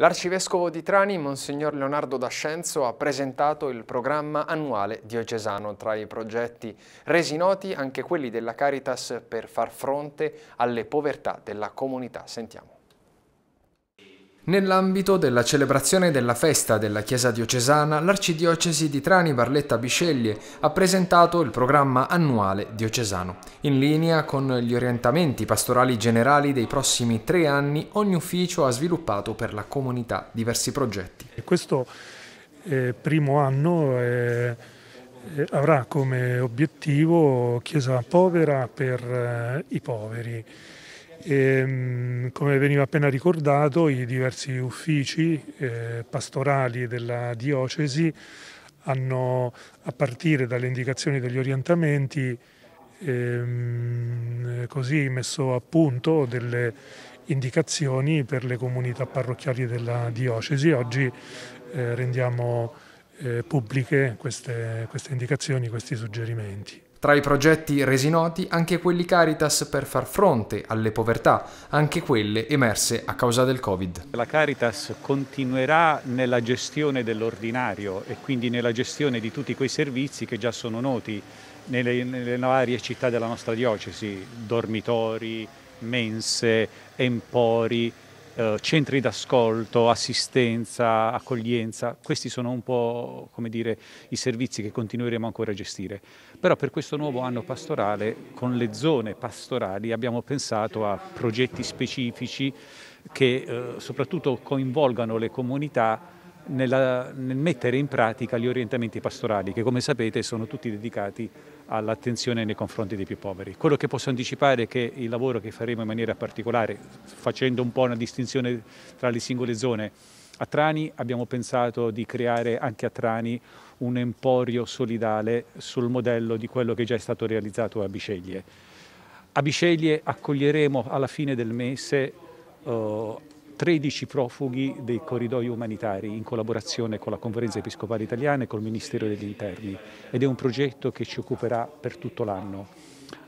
L'arcivescovo di Trani, Monsignor Leonardo D'Ascenzo, ha presentato il programma annuale diocesano. Tra i progetti resi noti anche quelli della Caritas per far fronte alle povertà della comunità. Sentiamo. Nell'ambito della celebrazione della festa della Chiesa diocesana, l'Arcidiocesi di Trani Barletta Bisceglie ha presentato il programma annuale diocesano. In linea con gli orientamenti pastorali generali dei prossimi tre anni, ogni ufficio ha sviluppato per la comunità diversi progetti. Questo eh, primo anno eh, eh, avrà come obiettivo Chiesa povera per eh, i poveri. E, ehm, come veniva appena ricordato, i diversi uffici eh, pastorali della diocesi hanno, a partire dalle indicazioni degli orientamenti, ehm, così messo a punto delle indicazioni per le comunità parrocchiali della diocesi. Oggi eh, rendiamo eh, pubbliche queste, queste indicazioni, questi suggerimenti. Tra i progetti resi noti anche quelli Caritas per far fronte alle povertà, anche quelle emerse a causa del Covid. La Caritas continuerà nella gestione dell'ordinario e quindi nella gestione di tutti quei servizi che già sono noti nelle, nelle varie città della nostra diocesi, dormitori, mense, empori, eh, centri d'ascolto, assistenza, accoglienza, questi sono un po' come dire, i servizi che continueremo ancora a gestire. Però per questo nuovo anno pastorale, con le zone pastorali, abbiamo pensato a progetti specifici che eh, soprattutto coinvolgano le comunità nella, nel mettere in pratica gli orientamenti pastorali che come sapete sono tutti dedicati all'attenzione nei confronti dei più poveri. Quello che posso anticipare è che il lavoro che faremo in maniera particolare, facendo un po' una distinzione tra le singole zone, a Trani abbiamo pensato di creare anche a Trani un emporio solidale sul modello di quello che già è stato realizzato a Biceglie. A Biceglie accoglieremo alla fine del mese eh, 13 profughi dei corridoi umanitari in collaborazione con la Conferenza Episcopale Italiana e col Ministero degli Interni ed è un progetto che ci occuperà per tutto l'anno.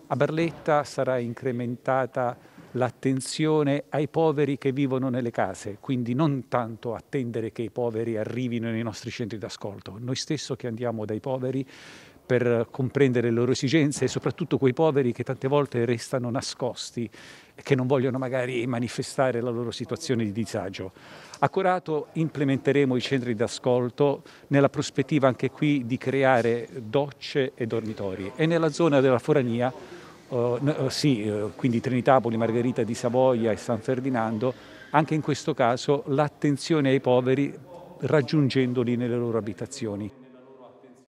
A Barletta sarà incrementata l'attenzione ai poveri che vivono nelle case, quindi non tanto attendere che i poveri arrivino nei nostri centri d'ascolto, noi stessi che andiamo dai poveri per comprendere le loro esigenze e soprattutto quei poveri che tante volte restano nascosti e che non vogliono magari manifestare la loro situazione di disagio. A Corato implementeremo i centri d'ascolto nella prospettiva anche qui di creare docce e dormitori e nella zona della Forania, eh, eh sì, eh, quindi Trinitapoli, Margherita di Savoia e San Ferdinando, anche in questo caso l'attenzione ai poveri raggiungendoli nelle loro abitazioni.